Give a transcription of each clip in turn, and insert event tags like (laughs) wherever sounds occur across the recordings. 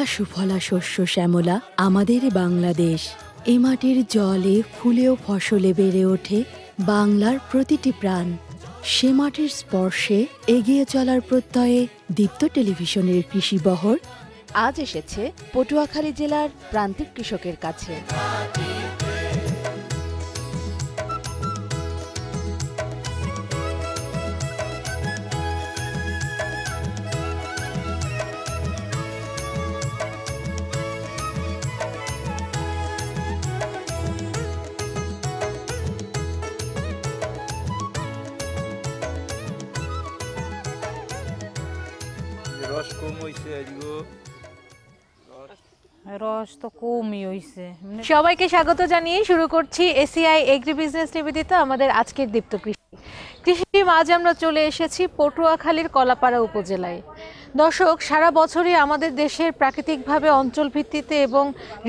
সুজলা সুফলা শস্য শ্যামলা আমাদের বাংলাদেশ এ মাটির জলে ফুলেও ফসলে বেড়ে ওঠে বাংলার প্রতিটি প্রাণ সে মাটির স্পর্শে এগিয়ে চলার প্রত্যয়ে দীপ্ত টেলিভিশনের কৃষি বহর আজ এসেছে পটুয়াখালী জেলার প্রান্তিক কৃষকের কাছে তো কমই হইছে মানে সবাইকে স্বাগত জানিয়ে শুরু করছি এসিআই এগ্রি বিজনেস নিবেদিত আমাদের আজকের দীপ্ত কৃষি কৃষি আজ আমরা চলে এসেছি পটুয়াখালীর কলাপাড়া উপজেলায় দর্শক সারা বছরই আমাদের দেশের প্রাকৃতিকভাবে অঞ্চল ভিত্তিতে এবং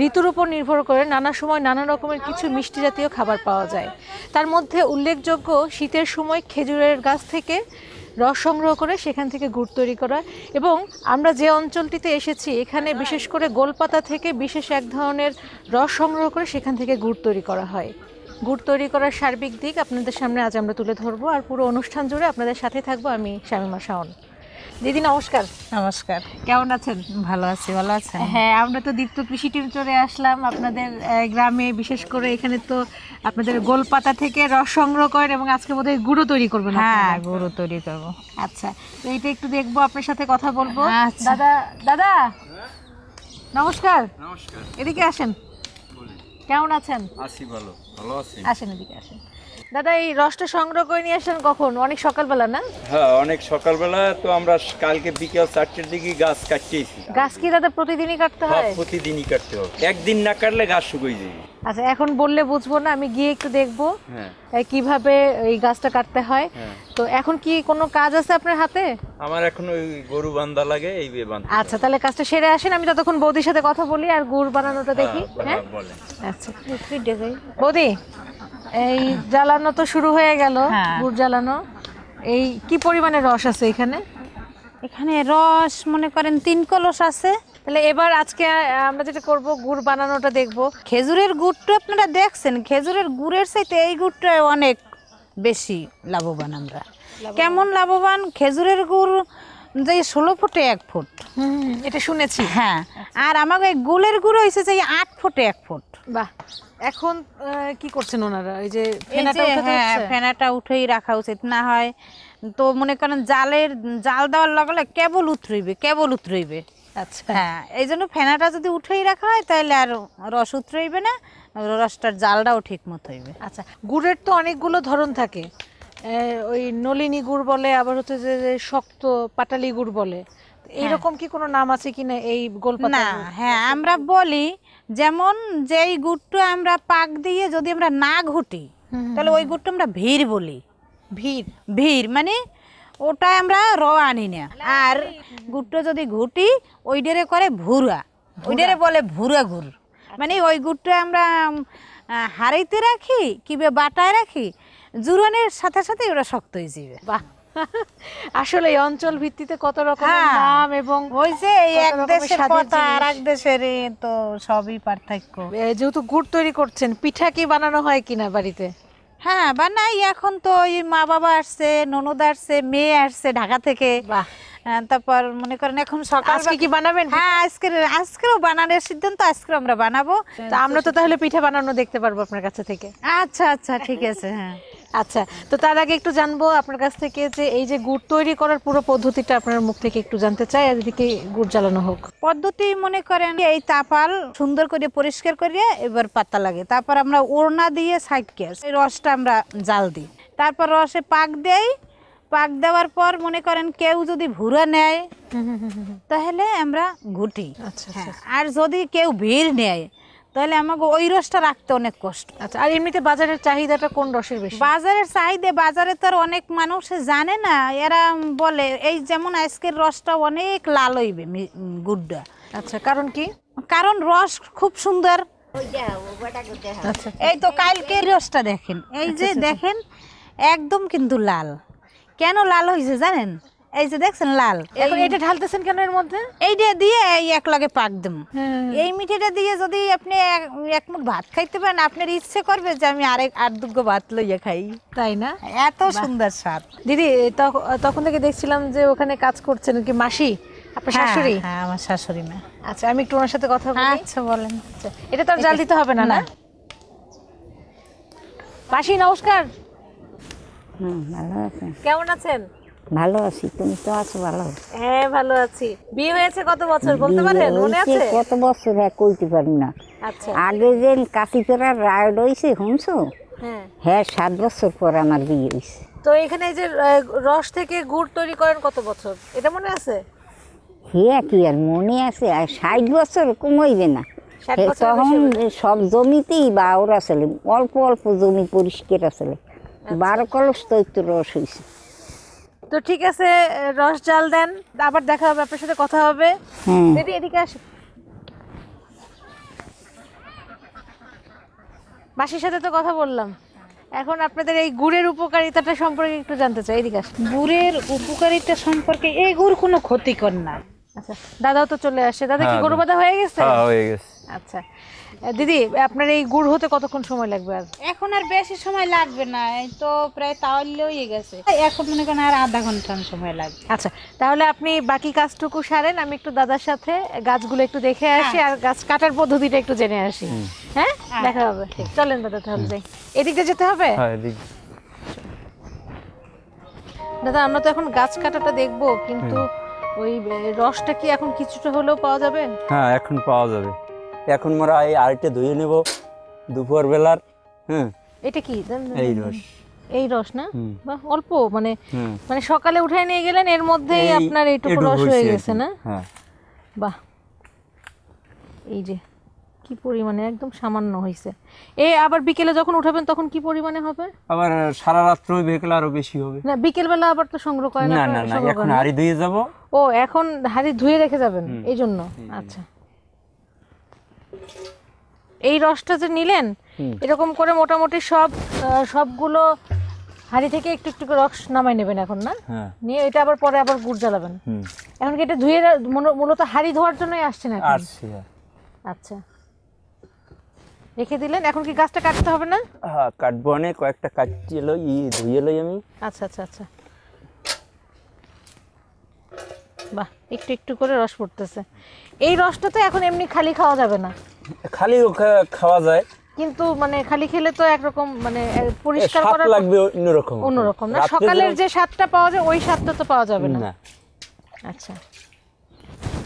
ঋতুর উপর নির্ভর করে নানা সময় নানা রকমের কিছু মিষ্টি জাতীয় খাবার পাওয়া যায় তার মধ্যে উল্লেখযোগ্য শীতের সময় খেজুরের গাছ থেকে রস সংগ্রহ করে সেখান থেকে গুড় তৈরি করা এবং আমরা যে অঞ্চলটিতে এসেছি এখানে বিশেষ করে গোলপাতা থেকে বিশেষ এক ধরনের রস সংগ্রহ করে সেখান থেকে গুড় তৈরি করা হয় গুড় তৈরি করার সার্বিক দিক আপনাদের সামনে আজ আমরা তুলে ধরবো আর পুরো অনুষ্ঠান জুড়ে আপনাদের সাথে থাকবো আমি শামিমা শাওন দিদি নমস্কার নমস্কার কেমন আছেন ভালো আছি ভালো আছেন হ্যাঁ আমরা তো দীপ্ত কৃষি টিম চলে আসলাম আপনাদের গ্রামে বিশেষ করে এখানে তো আপনাদের গোলপাতা থেকে রস সংগ্রহ করেন এবং আজকে বোধহয় গুঁড়ো তৈরি করবেন হ্যাঁ গুঁড়ো তৈরি করবো আচ্ছা তো এটা একটু দেখবো আপনার সাথে কথা বলবো আচ্ছা। দাদা দাদা নমস্কার এদিকে আসেন কেমন আছেন আসি ভালো ভালো আছি আসেন এদিকে আসেন দাদা এই রসটা সংগ্রহ করে নিয়ে আসলেন কখন অনেক সকালবেলা না হ্যাঁ অনেক সকালবেলা তো আমরা কালকে বিকেল চারটের দিকে গাছ কাটছি গাছ কি দাদা প্রতিদিনই কাটতে হ্যাঁ, হয় প্রতিদিনই কাটতে হয় একদিন না কাটলে গাছ শুকিয়ে যায় আচ্ছা এখন বললে বুঝবো না আমি গিয়ে একটু দেখবো হ্যাঁ। কিভাবে এই গাছটা কাটতে হয় হ্যাঁ। তো এখন কি কোনো কাজ আছে আপনার হাতে আমার এখন ওই গরু বান্ধা লাগে এই বান্ধা আচ্ছা তাহলে কাজটা সেরে আসেন আমি ততক্ষণ বৌদির সাথে কথা বলি আর গুড় বানানোটা দেখি হ্যাঁ আচ্ছা বৌদি এই জ্বালানো তো শুরু হয়ে গেল হ্যাঁ। গুড় জ্বালানো এই কি পরিমাণে রস আছে এখানে এখানে রস মনে করেন তিন কলস আছে তাহলে এবার আজকে আমরা যেটা করব গুড় বানানোটা দেখব খেজুরের গুড়টা আপনারা দেখছেন খেজুরের গুড়ের সাথে এই গুড়টা অনেক বেশি লাভবান আমরা কেমন লাভবান খেজুরের গুড় যে ষোলো ফুটে এক ফুট এটা শুনেছি হ্যাঁ আর আমাকে গুলের গুড় হয়েছে যে আট ফুটে এক ফুট বাহ এখন কি করছেন ওনারা এই যে ফেনাটা হ্যাঁ ফেনাটা উঠেই রাখা উচিত না হয় তো মনে করেন জালের জাল দেওয়ার লাগলে কেবল উতরইবে কেবল উতরইবে আচ্ছা হ্যাঁ এই জন্য ফেনাটা যদি উঠেই রাখা হয় তাহলে আর রস উতরইবে না রসটার জালটাও ঠিক মতো হইবে আচ্ছা গুড়ের তো অনেকগুলো ধরন থাকে ওই নলিনী গুড় বলে আবার হচ্ছে যে শক্ত পাটালি গুড় বলে হ্যাঁ। এইরকম কি কোনো নাম আছে কি না এই গোলপাতা না হ্যাঁ আমরা বলি যেমন যেই গুড়টা আমরা পাক দিয়ে যদি আমরা না ঘুটি তাহলে ওই গুড়টা আমরা ভিড় বলি ভিড় ভিড় মানে ওটা আমরা র আনি না আর গুড়টা যদি ঘুটি ডেরে করে ভুরা ডেরে বলে ভুরা ঘুর আচ্ছা। মানে ওই গুড়টা আমরা হারাইতে রাখি কিবে বাটায় রাখি জুরনের সাথে সাথে ওরা শক্ত হয়ে যাবে বাহ আসলে এই অঞ্চল ভিত্তিতে কত রকম হ্যাঁ, নাম এবং ওই যে এক দেশের কথা আর এক দেশের তো সবই পার্থক্য যেহেতু গুড় তৈরি করছেন পিঠা কি বানানো হয় কিনা বাড়িতে হ্যাঁ বানাই এখন তো ওই মা বাবা আসছে ননদ আসছে মেয়ে আসছে ঢাকা থেকে তারপর মনে করেন এখন সকালে কি বানাবেন হ্যাঁ আজকে আজকেও বানানোর সিদ্ধান্ত আজকে আমরা বানাবো আমরা তো তাহলে পিঠা বানানো দেখতে পারবো আপনার কাছে থেকে আচ্ছা আচ্ছা ঠিক আছে হ্যাঁ আচ্ছা তো তার আগে একটু জানবো আপনার কাছ থেকে যে এই যে গুড় তৈরি করার পুরো পদ্ধতিটা আপনার মুখ থেকে একটু জানতে চাই এদিকে গুড় জ্বালানো হোক পদ্ধতি মনে করেন এই তাপাল সুন্দর করে পরিষ্কার করে এবার পাতা লাগে তারপর আমরা ওড়না দিয়ে সাইড কেস এই রসটা আমরা জাল দিই তারপর রসে পাক দেই পাক দেওয়ার পর মনে করেন কেউ যদি ভুরা নেয় তাহলে আমরা ঘুটি আচ্ছা, আচ্ছা, হ্যাঁ, আচ্ছা। আর যদি কেউ ভিড় নেয় তাহলে আমাকে ওই রসটা রাখতে অনেক কষ্ট আচ্ছা আর এমনিতে বাজারের চাহিদাটা কোন রসের বেশি বাজারের চাহিদা বাজারে তো অনেক মানুষ জানে না এরা বলে এই যেমন আজকের রসটা অনেক লাল হইবে গুড়টা আচ্ছা কারণ কি কারণ রস খুব সুন্দর আচ্ছা। এই তো কালকে রসটা দেখেন এই যে আচ্ছা, আচ্ছা, দেখেন একদম কিন্তু লাল কেন লাল হয়েছে জানেন এই যে দেখছেন লাল এখন এটা ঢালতেছেন কেন এর মধ্যে এইটা দিয়ে এই এক লগে পাক দেব হ্যাঁ। এই মিঠেটা দিয়ে যদি আপনি এক মুঠ ভাত খাইতে পারেন আপনার ইচ্ছে করবে যে আমি আরেক আর দুগ্গ ভাত লইয়া খাই তাই না এত সুন্দর স্বাদ দিদি তখন থেকে দেখছিলাম যে ওখানে কাজ করছেন কি মাসি আপনার হ্যাঁ, শাশুড়ি হ্যাঁ আমার শাশুড়ি না আচ্ছা আমি একটু ওনার সাথে কথা বলি আচ্ছা বলেন আচ্ছা, এটা তো জাল দিতে হবে না না মাসি নমস্কার হুম ভালো আছেন কেমন আছেন ভালো আছি তুমি তো আছো ভালো হ্যাঁ ভালো আছি বিয়ে হয়েছে কত বছর বলতে পারেন মনে আছে কত বছর হ্যাঁ কইতে পারি না আচ্ছা আগে যে কাশিপুরার রায়ড হইছে শুনছো হ্যাঁ হ্যাঁ সাত বছর পর আমার বিয়ে হইছে তো এখানে এই যে রস থেকে গুড় তৈরি করেন কত বছর এটা মনে আছে হ্যাঁ কি আর মনে আছে আর ষাট বছর হইবে না তখন সব জমিতেই বা ওরা অল্প অল্প জমি পরিষ্কার আসলে আচ্ছা। বারো কলস তৈত্য রস হয়েছে তো ঠিক আছে রস জাল দেন আবার দেখা হবে আপনার সাথে কথা হবে দিদি এদিকে আস মাসির সাথে তো কথা বললাম এখন আপনাদের এই গুড়ের উপকারিতাটা সম্পর্কে একটু জানতে চাই এদিকে আস গুড়ের উপকারিতা সম্পর্কে এই গুড় কোনো ক্ষতিকর না আচ্ছা দাদাও তো চলে আসে দাদা কি হ্যাঁ, গরু বাদা হয়ে গেছে হ্যাঁ, হয়ে গেছে আচ্ছা দিদি আপনার এই গুড় হতে কতক্ষণ সময় লাগবে আর এখন আর বেশি সময় লাগবে না এই তো প্রায় তাহলে হয়ে গেছে এখন মনে করেন আর আধা ঘন্টা সময় লাগবে আচ্ছা তাহলে আপনি বাকি কাজটুকু সারেন আমি একটু দাদার সাথে গাছগুলো একটু দেখে আসি আচ্ছা। আর গাছ কাটার পদ্ধতিটা একটু জেনে আসি হ্যাঁ আচ্ছা। দেখা হবে চলেন দাদা তাহলে যাই এদিক দিয়ে যেতে হবে হ্যাঁ এদিক দাদা আমরা তো এখন গাছ কাটাটা দেখবো কিন্তু ওই রসটা কি এখন কিছুটা হলেও পাওয়া যাবে হ্যাঁ এখন পাওয়া যাবে এখন মোরা এই আরটে ধুয়ে নেব দুপুর বেলার হ্যাঁ এটা কি এই রস এই রস না বা অল্প মানে মানে সকালে উঠাই নিয়ে গেলেন এর মধ্যেই আপনার এইটুকু রস হয়ে গেছে না হ্যাঁ বাহ এই যে কি পরিমাণে একদম সামান্য হয়েছে এ আবার বিকেলে যখন উঠাবেন তখন কি পরিমাণে হবে আবার সারা রাত্র বিকেলে আরো বেশি হবে না বিকেল বেলা আবার তো সংগ্রহ করেন না না না এখন হাড়ি ধুয়ে যাব ও এখন হাড়ি ধুয়ে রেখে যাবেন এই জন্য আচ্ছা এই রসটা যে নিলেন এরকম করে মোটামুটি সব সবগুলো হাড়ি থেকে একটু একটু রস নামাই নেবেন এখন না হ্যাঁ। নিয়ে এটা আবার পরে আবার গুড় জ্বালাবেন এখন কি এটা ধুয়ে মূলত হাড়ি ধোয়ার জন্যই আসছে না আচ্ছা রেখে দিলেন এখন কি গাছটা কাটতে হবে না হ্যাঁ কাটবো অনেক কয়েকটা কাটছি এলো ই ধুয়ে এলোই আমি আচ্ছা আচ্ছা আচ্ছা বাহ একটু একটু করে রস পড়তেছে এই রসটা তো এখন এমনি খালি খাওয়া যাবে না খালি খাওয়া যায় কিন্তু মানে খালি খেলে তো একরকম মানে পরিষ্কার করা লাগবে অন্যরকম অন্যরকম না সকালের যে স্বাদটা পাওয়া যায় ওই স্বাদটা তো পাওয়া যাবে না আচ্ছা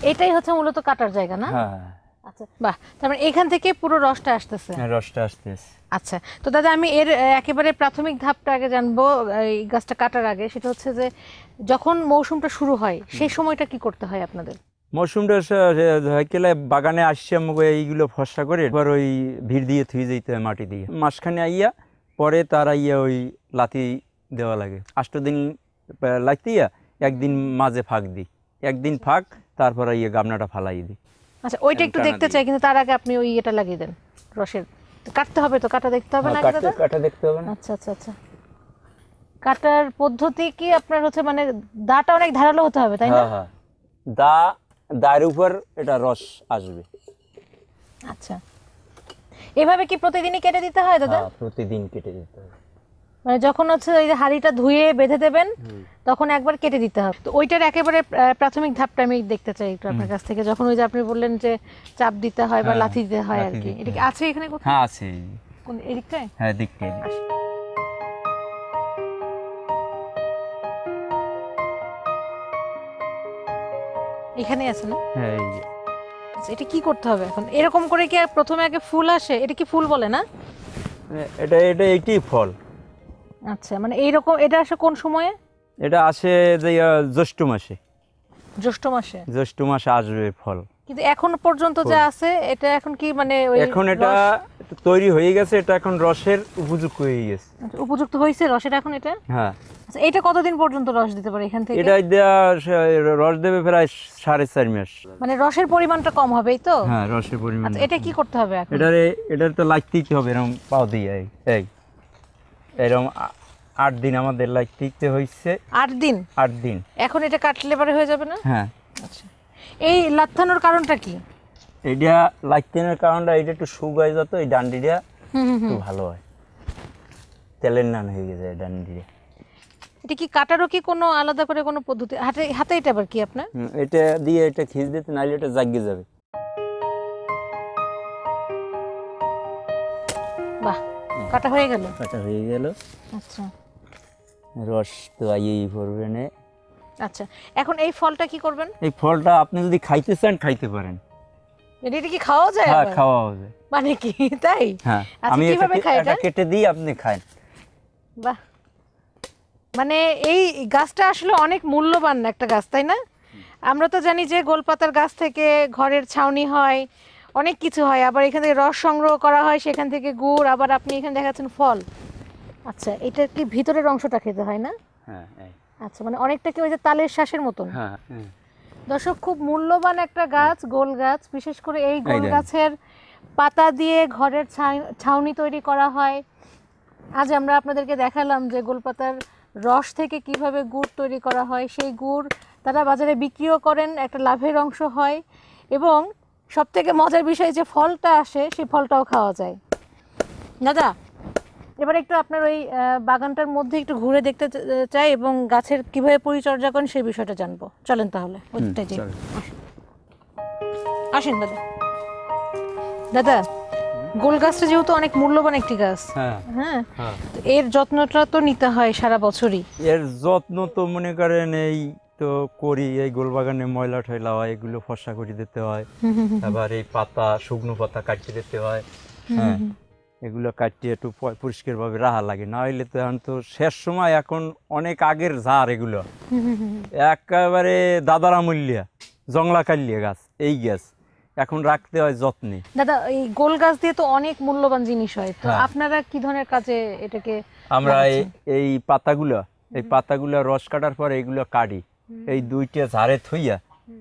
এটাই হচ্ছে মূলত কাটার জায়গা না হ্যাঁ। আচ্ছা বাহ তারপরে মানে এখান থেকে পুরো রসটা আসতেছে হ্যাঁ, রসটা আসতেছে আচ্ছা তো দাদা আমি এর একেবারে প্রাথমিক ধাপটা আগে জানবো এই গাছটা কাটার আগে সেটা হচ্ছে যে যখন মৌসুমটা শুরু হয় সেই সময়টা কি করতে হয় আপনাদের মৌসুমটা কেলে বাগানে এইগুলো ফসা করে এবার ওই ভিড় দিয়ে থুয়ে যেতে হয় মাটি দিয়ে আইয়া পরে ওই লাতি দেওয়া লাগে আষ্ট দিন লাতিয়া একদিন মাঝে ফাঁক দিই একদিন ফাঁক তারপর ইয়ে গামনাটা ফালাই দিই আচ্ছা ওইটা একটু দেখতে চাই কিন্তু তার আগে আপনি ওই এটা লাগিয়ে দেন রসের কাটতে হবে তো কাটা দেখতে হবে হ্যাঁ, না কাটা দেখতে হবে না আচ্ছা আচ্ছা আচ্ছা কাটার পদ্ধতি কি আপনার হচ্ছে মানে দাটা অনেক ধারালো হতে হবে তাই না হ্যাঁ, হ্যাঁ। দা দার উপর এটা রস আসবে আচ্ছা এভাবে কি প্রতিদিনই কেটে দিতে হয় দাদা হ্যাঁ, প্রতিদিন কেটে দিতে হয় মানে যখন হচ্ছে ওই যে হাড়িটা ধুয়ে বেঁধে দেবেন তখন একবার কেটে দিতে হবে তো ওইটার একেবারে প্রাথমিক ধাপটা আমি দেখতে চাই একটু আপনার কাছ থেকে যখন ওই যে আপনি বললেন যে চাপ দিতে হয় বা লাথি দিতে হয় আর কি এটা কি আছে এখানে কোথায় হ্যাঁ আছে কোন এদিকটায় হ্যাঁ এদিকটায় আচ্ছা। এখানে আছে না হ্যাঁ এই যে আচ্ছা, এটা কি করতে হবে এখন এরকম করে কি প্রথমে আগে ফুল আসে এটা কি ফুল বলে না এটা এটা এটি ফল আচ্ছা মানে এই রকম এটা আসে কোন সময়ে এটা আসে যে জ্যৈষ্ঠ মাসে জ্যৈষ্ঠ মাসে জ্যৈষ্ঠ মাসে আসবে ফল কিন্তু এখন পর্যন্ত যা হ্যাঁ। আছে এটা এখন কি মানে এখন এটা তৈরি হয়ে গেছে এটা এখন রসের উপযুক্ত হয়ে গেছে আচ্ছা, উপযুক্ত হয়েছে রসের এখন এটা হ্যাঁ আচ্ছা এটা কতদিন পর্যন্ত রস দিতে পারে এখান থেকে এটা রস দেবে প্রায় সাড়ে চার মাস মানে রসের পরিমাণটা কম হবেই তো হ্যাঁ রসের পরিমাণ আচ্ছা, এটা কি করতে হবে এখন এটারে এটার তো লাগতেই হবে এরকম পাও দিয়ে এই এরকম আট দিন আমাদের লাগতেই হইছে আট দিন আট দিন এখন এটা কাটলে পরে হয়ে যাবে না হ্যাঁ আচ্ছা এই লাথানোর কারণটা কি এডিয়া লাইতেনের কারণটা এটা একটু সুগায় যত এই ডান্ডিটা একটু ভালো হয় তেলের নান হয়ে গেছে ডান্ডিডিয়া এটা কি কাটারও কি কোনো আলাদা করে কোনো পদ্ধতি হাতে হাতে এটা আবার কি আপনার এটা দিয়ে এটা খিচ দিতে নাহলে এটা জাগিয়ে যাবে বাহ কাটা হয়ে গেল কাটা হয়ে গেল আচ্ছা রস তো আইয়েই পড়বে না আচ্ছা এখন এই ফলটা কি করবেন এই ফলটা আপনি যদি খাইতে চান খাইতে পারেন এটা কি খাওয়া যায় হ্যাঁ খাওয়া যায় মানে কি তাই হ্যাঁ আচ্ছা, আমি কিভাবে খাই এটা কেটে দিই আপনি খান বাহ মানে এই গাছটা আসলে অনেক মূল্যবান একটা গাছ তাই না আমরা তো জানি যে গোলপাতার গাছ থেকে ঘরের ছাউনি হয় অনেক কিছু হয় আবার এখান থেকে রস সংগ্রহ করা হয় সেখান থেকে গুড় আবার আপনি এখানে দেখাচ্ছেন ফল আচ্ছা এটা কি ভিতরের অংশটা খেতে হয় না হ্যাঁ আচ্ছা মানে অনেকটা কি ওই যে তালের শ্বাসের মতন হ্যাঁ, হ্যাঁ, হ্যাঁ দর্শক খুব মূল্যবান একটা গাছ গোল গাছ বিশেষ করে এই গোল গাছের পাতা দিয়ে ঘরের ছাউনি তৈরি করা হয় আজ আমরা আপনাদেরকে দেখালাম যে গোলপাতার রস থেকে কিভাবে গুড় তৈরি করা হয় সেই গুড় তারা বাজারে বিক্রিও করেন একটা লাভের অংশ হয় এবং সবথেকে মজার বিষয় যে ফলটা আসে সেই ফলটাও খাওয়া যায় দাদা এবার একটু আপনার ওই বাগানটার মধ্যে একটু ঘুরে দেখতে চাই এবং গাছের কিভাবে পরিচর্যা করেন সেই বিষয়টা জানবো চলেন তাহলে আসেন দাদা দাদা গোল গাছটা যেহেতু অনেক মূল্যবান একটি গাছ হ্যাঁ, হ্যাঁ? হ্যাঁ। এর যত্নটা তো নিতে হয় সারা বছরই এর যত্ন তো মনে করেন এই তো করি এই গোলবাগানে ময়লা ঠয়লা হয় এগুলো ফসা করে দিতে হয় আবার এই পাতা শুকনো পাতা কাটিয়ে দিতে হয় হ্যাঁ এগুলো কাটিয়ে একটু পরিষ্কারভাবে রাহা লাগে না হইলে তো এখন তো শেষ সময় এখন অনেক আগের ঝাড় এগুলো (laughs) একেবারে দাদারা মূল্যা জংলা কালিয়া গাছ এই গাছ এখন রাখতে হয় যত্নে দাদা এই গোল গাছ দিয়ে তো অনেক মূল্যবান জিনিস হয় তো হ্যাঁ। আপনারা কি ধরনের কাজে এটাকে আমরা এই পাতাগুলো এই পাতাগুলো রস কাটার পর এগুলো কাটি এই দুইটা ঝাড়ে থইয়া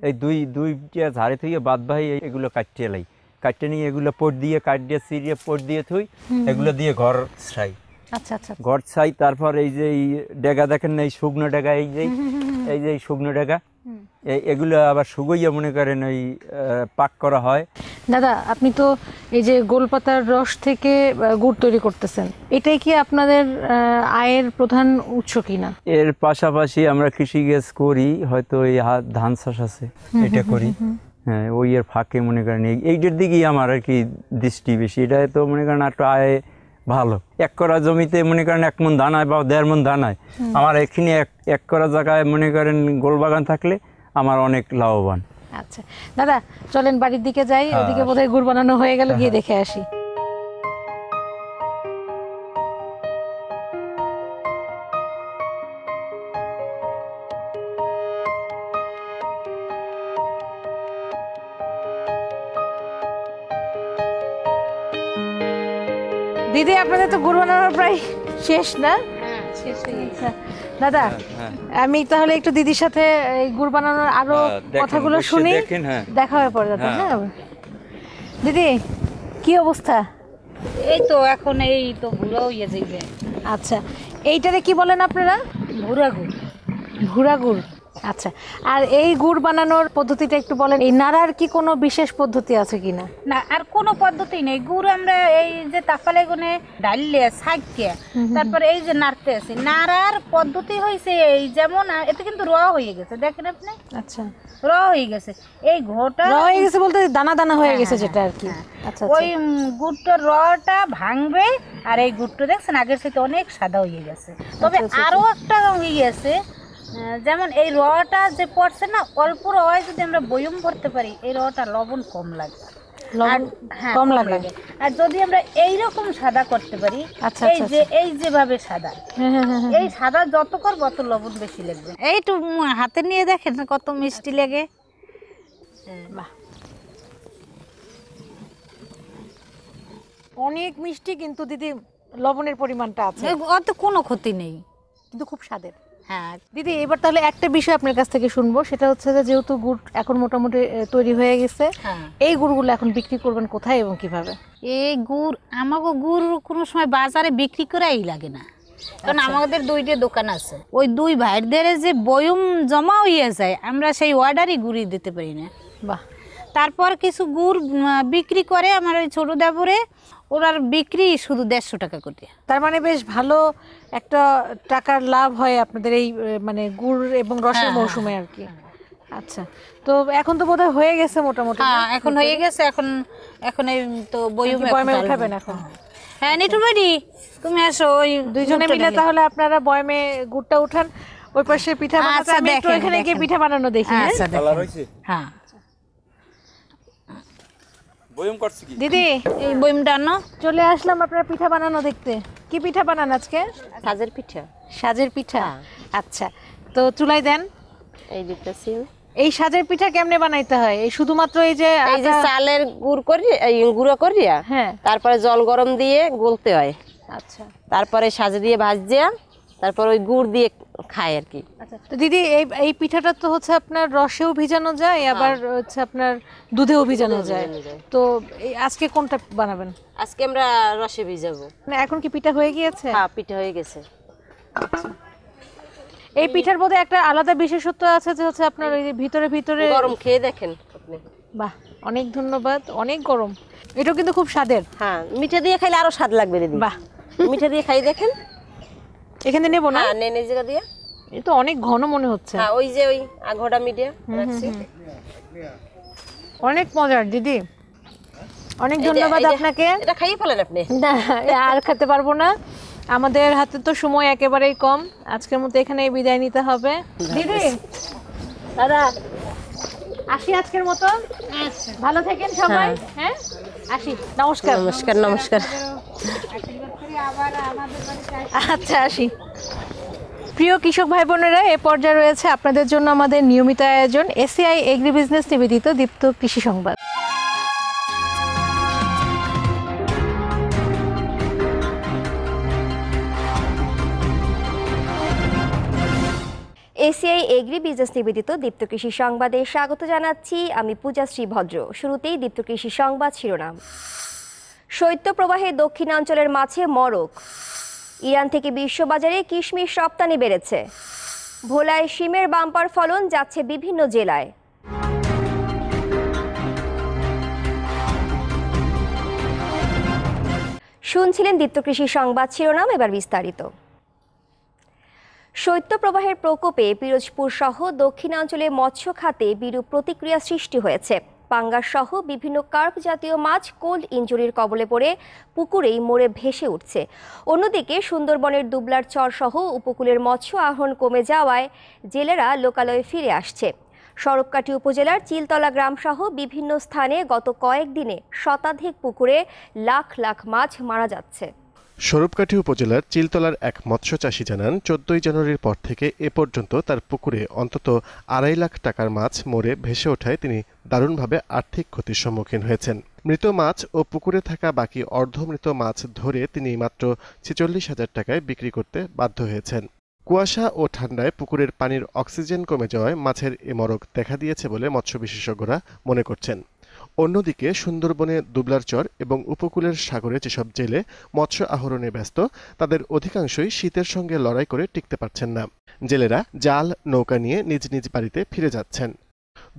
এই দুই দুইটা ঝাড়ে থইয়া বাদ ভাই এগুলো কাটিয়ে লাই কাটতে নিয়ে এগুলো পোট দিয়ে কাট দিয়ে সিরিয়ে পোট দিয়ে থুই এগুলো দিয়ে ঘর ছাই আচ্ছা, আচ্ছা আচ্ছা ঘর ছাই তারপর এই যে এই ডেগা দেখেন এই শুকনো ডেগা এই যে এই যে শুকনো ডেগা এগুলো আবার সুগইয়া মনে করেন ওই পাক করা হয় দাদা আপনি তো এই যে গোলপাতার রস থেকে গুড় তৈরি করতেছেন এটাই কি আপনাদের আয়ের প্রধান উৎস কিনা এর পাশাপাশি আমরা কৃষি গ্যাস করি হয়তো এই ধান চাষ আছে এটা করি হ্যাঁ ওই আর ফাঁকে মনে করেন এইটার দিকেই আমার আর কি দৃষ্টি বেশি এটাই তো মনে করেন একটা আয় ভালো এক করা জমিতে মনে করেন এক মন দানায় বা দেড় মন দানায় আমার এখানে এক এক করা জায়গায় মনে করেন গোলবাগান থাকলে আমার অনেক লাভবান আচ্ছা দাদা চলেন বাড়ির দিকে যাই হ্যাঁ। ওদিকে বোধহয় গুড় বানানো হয়ে গেল গিয়ে দেখে আসি দিদি আপনাদের তো গুরু বানানোর প্রায় শেষ না হ্যাঁ, হ্যাঁ। দাদা হ্যাঁ, আমি তাহলে একটু দিদির সাথে গুড় বানানোর আরো কথাগুলো শুনি দেখা হয়ে পড়ে দাদা হ্যাঁ দিদি কি অবস্থা এই তো এখন এই তো ভুড়া ইয়ে যাইবে আচ্ছা এইটারে কি বলেন আপনারা ভুড়া গুড় ভুড়া গুড় আচ্ছা আর এই গুড় বানানোর পদ্ধতিটা একটু বলেন এই নাড়ার কি কোনো বিশেষ পদ্ধতি আছে কিনা না আর কোনো পদ্ধতি নেই গুড় আমরা এই যে তাফালে গুনে ডাললে সাইকে তারপর এই যে নাড়তে আছে নাড়ার পদ্ধতি হয়েছে এই যেমন এতে কিন্তু র হয়ে গেছে দেখেন আপনি আচ্ছা র হয়ে গেছে এই ঘোটা র হয়ে গেছে বলতে দানা দানা হয়ে হ্যাঁ, গেছে হ্যাঁ, যেটা আর কি হ্যাঁ, আচ্ছা, আচ্ছা ওই গুড়টার রটা ভাঙবে আর এই গুড়টা দেখছেন আগের সাথে অনেক সাদা হয়ে গেছে আচ্ছা, তবে আচ্ছা, আরো একটা ইয়ে আছে যেমন এই রটা যে পড়ছে না অল্প রয় যদি আমরা বয়ম পড়তে পারি এই রটা লবণ কম হ্যাঁ, কম লাগে আর যদি আমরা এইরকম সাদা করতে পারি আচ্ছা, আচ্ছা, এই যে আচ্ছা। এই যেভাবে সাদা হ্যাঁ, হ্যাঁ, এই সাদা যত করব তত লবণ বেশি লাগবে এইটু হাতে নিয়ে দেখেন কত মিষ্টি লাগে বাহ অনেক মিষ্টি কিন্তু দিদি লবণের পরিমাণটা আছে অত কোনো ক্ষতি নেই কিন্তু খুব স্বাদের হ্যাঁ দিদি এবার তাহলে একটা বিষয় আপনার কাছ থেকে শুনবো সেটা হচ্ছে যে যেহেতু গুড় এখন মোটামুটি তৈরি হয়ে গেছে হ্যাঁ। এই গুড়গুলো এখন বিক্রি করবেন কোথায় এবং কিভাবে এই গুড় আমাকে গুড় কোনো সময় বাজারে বিক্রি করাই লাগে না কারণ আচ্ছা। আমাদের দুইটা দোকান আছে ওই দুই ভাইদের যে বয়ম জমা হয়ে যায় আমরা সেই অর্ডারই গুড়ি দিতে পারি না বাহ তারপর কিছু গুড় বিক্রি করে আমার ওই ছোটো দেবরে ওনার বিক্রি শুধু দেড়শো টাকা করে তার মানে বেশ ভালো একটা টাকার লাভ হয় আপনাদের এই মানে গুড় এবং রসের হ্যাঁ, মৌসুমে হ্যাঁ, আর কি হ্যাঁ, আচ্ছা তো এখন তো বোধহয় হয়ে গেছে মোটামুটি হ্যাঁ এখন হয়ে গেছে এখন এখন এই তো আচ্ছা, বয়মে উঠাবেন এখন হ্যাঁ নিটু বাড়ি তুমি আসো ওই দুইজনে মিলে তাহলে আপনারা বয়মে গুড়টা উঠান ওই পাশে পিঠা বানাতে আচ্ছা, আমি একটু এখানে গিয়ে পিঠা বানানো দেখি হ্যাঁ আচ্ছা, হ্যাঁ দিদি এই বয়মটা আনো চলে আসলাম আপনার পিঠা বানানো দেখতে কি পিঠা বানান আজকে সাজের পিঠা সাজের পিঠা হ্যাঁ। আচ্ছা তো চুলাই দেন এই দিতেছি এই সাজের পিঠা কেমনে বানাইতে হয় এই শুধুমাত্র এই যে এই যে চালের গুড় করি এই গুঁড়ো করিয়া হ্যাঁ? হ্যাঁ তারপরে জল গরম দিয়ে গলতে হয় আচ্ছা তারপরে সাজে দিয়ে ভাজ দিয়া তারপর ওই গুড় দিয়ে খায় আর কি আচ্ছা, তো দিদি এই এই পিঠাটা তো হচ্ছে আপনার রসেও ভিজানো যায় হ্যাঁ। আবার হচ্ছে আপনার দুধেও ভিজানো যায় তো আজকে কোনটা বানাবেন আজকে আমরা রসে ভিজাবো না এখন কি পিঠা হয়ে গিয়েছে হ্যাঁ পিঠা হয়ে গেছে আচ্ছা। এই পিঠার মধ্যে একটা আলাদা বিশেষত্ব আছে যে হচ্ছে আপনার ওই ভিতরে ভিতরে গরম খেয়ে দেখেন আপনি বাহ অনেক ধন্যবাদ অনেক গরম এটাও কিন্তু খুব স্বাদের হ্যাঁ মিঠা দিয়ে খাইলে আরো স্বাদ লাগবে দিদি বাহ মিঠা দিয়ে খাই দেখেন এখানে নেব না হ্যাঁ নেনে জায়গা দিয়ে এ তো অনেক ঘন মনে হচ্ছে হ্যাঁ ওই যে ওই আঘোড়া মিডিয়া রাখছি অনেক মজার দিদি অনেক ধন্যবাদ আপনাকে এটা খাইয়ে ফেলেন আপনি না আর খেতে পারবো না আমাদের হাতে তো সময় একেবারেই কম আজকের মতো এখানে বিদায় নিতে হবে দিদি দাদা আসি আজকের মতো আচ্ছা। ভালো থাকেন সবাই হ্যাঁ।, হ্যাঁ আসি নমস্কার নমস্কার নমস্কার আচ্ছা আসি প্রিয় কৃষক ভাই বোনেরা এ পর্যায়ে রয়েছে আপনাদের জন্য আমাদের নিয়মিত আয়োজন এসিআই এগ্রি বিজনেস নিবেদিত দীপ্ত কৃষি সংবাদ এসিআই এগ্রি বিজনেস নিবেদিত দীপ্ত কৃষি সংবাদে স্বাগত জানাচ্ছি আমি শ্রী ভদ্র শুরুতেই দীপ্ত কৃষি সংবাদ শিরোনাম শৈত্যপ্রবাহে দক্ষিণাঞ্চলের মাছে মরক ইরান থেকে বিশ্ববাজারে কিশমিশ রপ্তানি বেড়েছে ভোলায় শিমের বাম্পার ফলন যাচ্ছে বিভিন্ন জেলায় শুনছিলেন দীপ্ত কৃষি সংবাদ শিরোনাম এবার বিস্তারিত শৈত্যপ্রবাহের প্রকোপে পিরোজপুর সহ দক্ষিণাঞ্চলে মৎস্য খাতে বিরূপ প্রতিক্রিয়া সৃষ্টি হয়েছে পাঙ্গা সহ বিভিন্ন কার্প জাতীয় মাছ কোল্ড ইঞ্জুরির কবলে পড়ে পুকুরেই মোড়ে ভেসে উঠছে অন্যদিকে সুন্দরবনের দুবলার চর সহ উপকূলের মৎস্য আহরণ কমে যাওয়ায় জেলেরা লোকালয়ে ফিরে আসছে সড়ককাটি উপজেলার চিলতলা গ্রামসহ বিভিন্ন স্থানে গত কয়েকদিনে শতাধিক পুকুরে লাখ লাখ মাছ মারা যাচ্ছে স্বরূপকাঠি উপজেলার চিলতলার এক মৎস্য চাষী জানান চোদ্দই জানুয়ারির পর থেকে এ পর্যন্ত তার পুকুরে অন্তত আড়াই লাখ টাকার মাছ মরে ভেসে ওঠায় তিনি দারুণভাবে আর্থিক ক্ষতির সম্মুখীন হয়েছেন মৃত মাছ ও পুকুরে থাকা বাকি অর্ধমৃত মাছ ধরে তিনি মাত্র ছেচল্লিশ হাজার টাকায় বিক্রি করতে বাধ্য হয়েছেন কুয়াশা ও ঠান্ডায় পুকুরের পানির অক্সিজেন কমে যাওয়ায় মাছের এ মরক দেখা দিয়েছে বলে মৎস্য বিশেষজ্ঞরা মনে করছেন অন্যদিকে সুন্দরবনে দুবলারচর এবং উপকূলের সাগরে যেসব জেলে মৎস্য আহরণে ব্যস্ত তাদের অধিকাংশই শীতের সঙ্গে লড়াই করে টিকতে পারছেন না জেলেরা জাল নৌকা নিয়ে নিজ নিজ বাড়িতে ফিরে যাচ্ছেন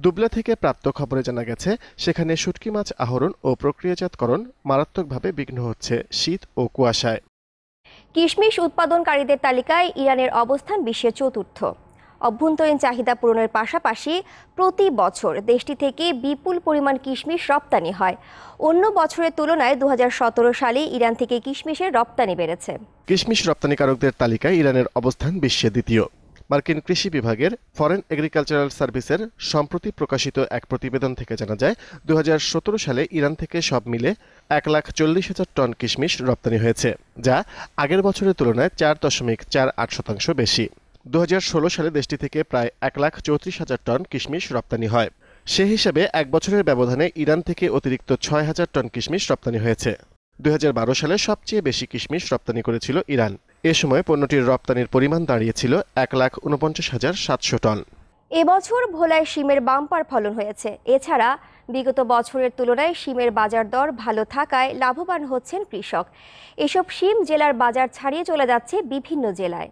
দুবলা থেকে প্রাপ্ত খবরে জানা গেছে সেখানে শুটকি মাছ আহরণ ও প্রক্রিয়াজাতকরণ মারাত্মকভাবে বিঘ্ন হচ্ছে শীত ও কুয়াশায় কিশমিশ উৎপাদনকারীদের তালিকায় ইরানের অবস্থান বিশ্বে চতুর্থ অভ্যন্তরীণ চাহিদা পূরণের পাশাপাশি প্রতি বছর দেশটি থেকে বিপুল পরিমাণ কিশমিশ রপ্তানি হয় অন্য বছরের তুলনায় দু সালে ইরান থেকে কিশমিশের রপ্তানি বেড়েছে কিশমিশ রপ্তানিকারকদের তালিকায় ইরানের অবস্থান বিশ্বে দ্বিতীয় মার্কিন কৃষি বিভাগের ফরেন এগ্রিকালচারাল সার্ভিসের সম্প্রতি প্রকাশিত এক প্রতিবেদন থেকে জানা যায় দু সালে ইরান থেকে সব মিলে এক লাখ চল্লিশ হাজার টন কিশমিশ রপ্তানি হয়েছে যা আগের বছরের তুলনায় চার দশমিক চার আট শতাংশ বেশি দু সালে দেশটি থেকে প্রায় এক লাখ চৌত্রিশ হাজার টন কিশমিশ রপ্তানি হয় সে হিসাবে এক বছরের ব্যবধানে ইরান থেকে অতিরিক্ত ছয় হাজার টন কিশমিশ রপ্তানি হয়েছে দু সালে সবচেয়ে বেশি কিশমিশ রপ্তানি করেছিল ইরান এ সময় পণ্যটির রপ্তানির পরিমাণ দাঁড়িয়েছিল এক লাখ উনপঞ্চাশ হাজার সাতশো টন এবছর ভোলায় শিমের বাম্পার ফলন হয়েছে এছাড়া বিগত বছরের তুলনায় শিমের বাজার দর ভালো থাকায় লাভবান হচ্ছেন কৃষক এসব শিম জেলার বাজার ছাড়িয়ে চলে যাচ্ছে বিভিন্ন জেলায়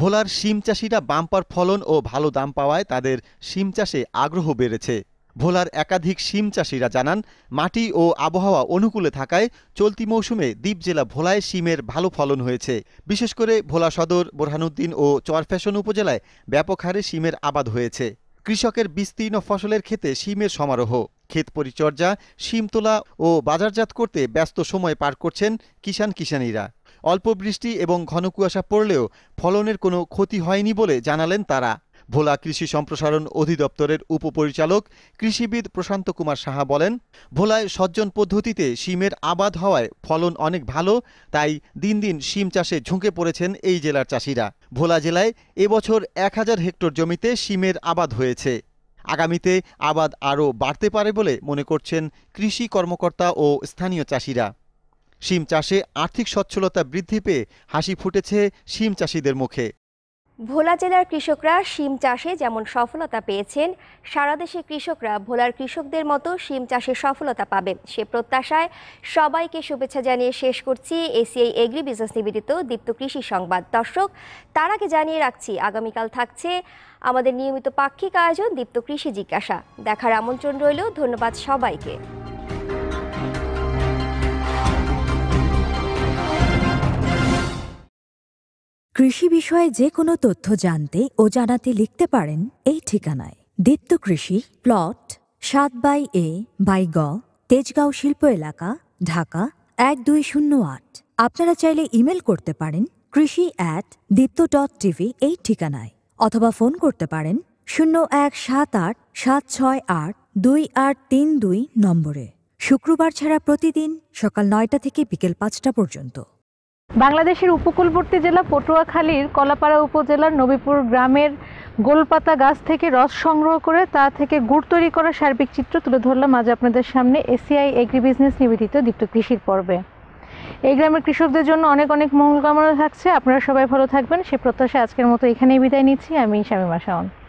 ভোলার শিম চাষিরা বাম্পার ফলন ও ভালো দাম পাওয়ায় তাদের শিম চাষে আগ্রহ বেড়েছে ভোলার একাধিক শিম চাষিরা জানান মাটি ও আবহাওয়া অনুকূলে থাকায় চলতি মৌসুমে দ্বীপ জেলা ভোলায় শিমের ভালো ফলন হয়েছে বিশেষ করে ভোলা সদর বোরহানুদ্দিন ও চরফ্যাশন উপজেলায় ব্যাপক হারে শিমের আবাদ হয়েছে কৃষকের বিস্তীর্ণ ফসলের ক্ষেতে শিমের সমারোহ ক্ষেত পরিচর্যা শিম তোলা ও বাজারজাত করতে ব্যস্ত সময় পার করছেন কিষাণ কিষাণীরা অল্প বৃষ্টি এবং ঘন কুয়াশা পড়লেও ফলনের কোনো ক্ষতি হয়নি বলে জানালেন তারা ভোলা কৃষি সম্প্রসারণ অধিদপ্তরের উপপরিচালক কৃষিবিদ প্রশান্ত কুমার সাহা বলেন ভোলায় সজ্জন পদ্ধতিতে শিমের আবাদ হওয়ায় ফলন অনেক ভালো তাই দিন দিন শিম চাষে ঝুঁকে পড়েছেন এই জেলার চাষিরা ভোলা জেলায় এবছর এক হাজার হেক্টর জমিতে শিমের আবাদ হয়েছে আগামীতে আবাদ আরও বাড়তে পারে বলে মনে করছেন কৃষি কর্মকর্তা ও স্থানীয় চাষিরা শিম চাষে আর্থিক সচ্ছলতা বৃদ্ধি পেয়ে হাসি ফুটেছে শিম চাষিদের মুখে ভোলা জেলার কৃষকরা শিম চাষে যেমন সফলতা পেয়েছেন সারা দেশে কৃষকরা ভোলার কৃষকদের মতো শিম চাষে সফলতা পাবে সে প্রত্যাশায় সবাইকে শুভেচ্ছা জানিয়ে শেষ করছি এসিআই এগ্রি বিজনেস নিবেদিত দীপ্ত কৃষি সংবাদ দর্শক তার আগে জানিয়ে রাখছি আগামীকাল থাকছে আমাদের নিয়মিত পাক্ষিক আয়োজন দীপ্ত কৃষি জিজ্ঞাসা দেখার আমন্ত্রণ রইল ধন্যবাদ সবাইকে কৃষি বিষয়ে যে কোনো তথ্য জানতে ও জানাতে লিখতে পারেন এই ঠিকানায় দীপ্ত কৃষি প্লট সাত বাই এ বাই গ তেজগাঁও শিল্প এলাকা ঢাকা এক দুই শূন্য আট আপনারা চাইলে ইমেল করতে পারেন কৃষি অ্যাট দীপ্ত ডট টিভি এই ঠিকানায় অথবা ফোন করতে পারেন শূন্য এক সাত আট সাত ছয় আট দুই আট তিন দুই নম্বরে শুক্রবার ছাড়া প্রতিদিন সকাল নয়টা থেকে বিকেল পাঁচটা পর্যন্ত বাংলাদেশের উপকূলবর্তী জেলা পটুয়াখালীর কলাপাড়া উপজেলার নবীপুর গ্রামের গোলপাতা গাছ থেকে রস সংগ্রহ করে তা থেকে গুড় তৈরি করার সার্বিক চিত্র তুলে ধরলাম আজ আপনাদের সামনে এসিআই এগ্রি বিজনেস নিবেদিত দীপ্ত কৃষির পর্বে এই গ্রামের কৃষকদের জন্য অনেক অনেক মঙ্গল কামনা থাকছে আপনারা সবাই ভালো থাকবেন সে প্রত্যাশা আজকের মতো এখানেই বিদায় নিচ্ছি আমি শামীমা শাওন